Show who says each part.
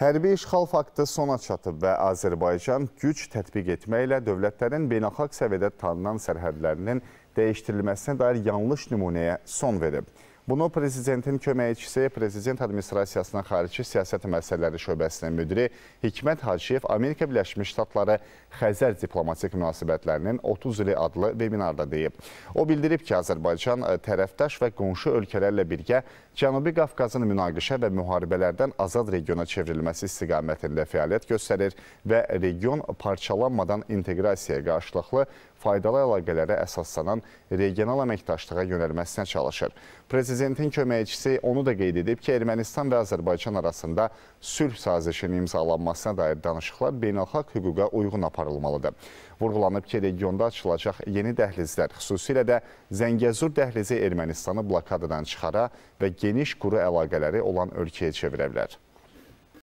Speaker 1: Hərbi işğal faktı sona çatıb və Azərbaycan güc tətbiq etməklə dövlətlərin beynəlxalq səviyyədə tanınan sərhədlərinin dəyişdirilməsinə dair yanlış nümunəyə son verib. Bunu prezidentin köməkçisi, prezident administrasiyasının xarici siyasət məsələləri şöbəsinin müdiri Hikmət Hacıyev Amerika Birləşmiş Ştatları Xəzər diplomatik münasibətlərinin 30 ili adlı webinarda deyib. O bildirib ki, Azərbaycan e, tərəfdaş və qonşu ölkələrlə birgə Cənubi Qafqazın münaqişə və müharibələrdən azad regiona çevrilməsi istiqamətində fəaliyyət göstərir və region parçalanmadan inteqrasiyaya qarşılıqlı faydalı əlaqələrə əsaslanan regional əməkdaşlığa yönəlməsinə çalışır. Prezident Prezidentin köməkçisi onu da qeyd edib ki, Ermənistan və Azərbaycan arasında sülh sazişinin imzalanmasına dair danışıqlar beynəlxalq hüquqa uyğun aparılmalıdır. Vurğulanıb ki, regionda açılacaq yeni dəhlizlər, xüsusilə də Zəngəzur dəhlizi Ermənistanı blokadadan çıxara və geniş quru əlaqələri olan ölkəyə çevirə bilər.